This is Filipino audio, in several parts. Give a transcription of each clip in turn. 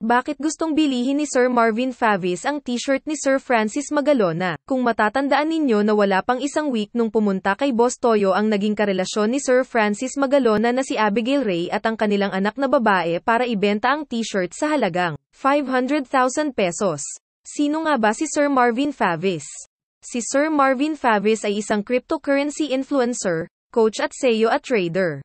Bakit gustong bilihin ni Sir Marvin Favis ang t-shirt ni Sir Francis Magalona? Kung matatandaan ninyo na wala pang isang week nung pumunta kay Boss Toyo ang naging karelasyon ni Sir Francis Magalona na si Abigail Ray at ang kanilang anak na babae para ibenta ang t-shirt sa halagang 500,000 pesos. Sino nga ba si Sir Marvin Favis? Si Sir Marvin Favis ay isang cryptocurrency influencer, coach at SEO at trader.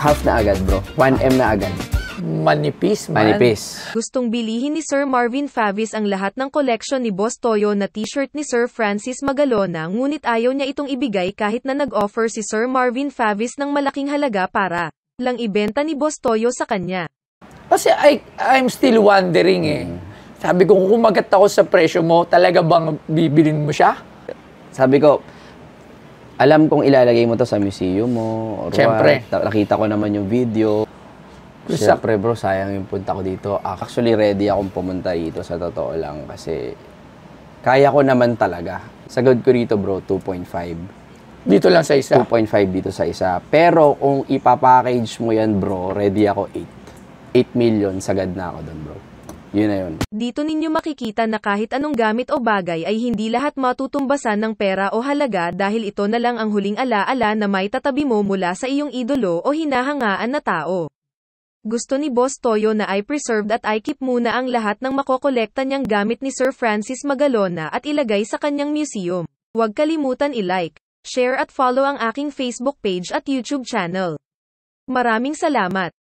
Half na agad bro, 1M na agad. Manipis man. Manipis. Gustong bilihin ni Sir Marvin Favis ang lahat ng koleksyon ni Boss Toyo na t-shirt ni Sir Francis Magalona ngunit ayaw niya itong ibigay kahit na nag-offer si Sir Marvin Favis ng malaking halaga para lang ibenta ni Boss Toyo sa kanya. Kasi I, I'm still wondering eh. Mm. Sabi ko, kung kumagat ako sa presyo mo, talaga bang bibilin mo siya? Sabi ko, alam kong ilalagay mo to sa museum mo. Or Siyempre. nakita ko naman yung video. Siyempre bro, sayang yung punta ko dito. Ah, actually, ready akong pumunta dito sa totoo lang kasi kaya ko naman talaga. Sagod ko rito bro, 2.5. Dito lang sa isa? 2.5 dito sa isa. Pero kung ipapackage mo yan bro, ready ako 8. 8 million, sagad na ako doon bro. Yun na yun. Dito ninyo makikita na kahit anong gamit o bagay ay hindi lahat matutumbasan ng pera o halaga dahil ito na lang ang huling alaala -ala na may tatabi mo mula sa iyong idolo o hinahangaan na tao. Gusto ni Boss Toyo na ay preserved at i-keep muna ang lahat ng makokolekta niyang gamit ni Sir Francis Magalona at ilagay sa kanyang museum. Huwag kalimutan i-like, share at follow ang aking Facebook page at YouTube channel. Maraming salamat!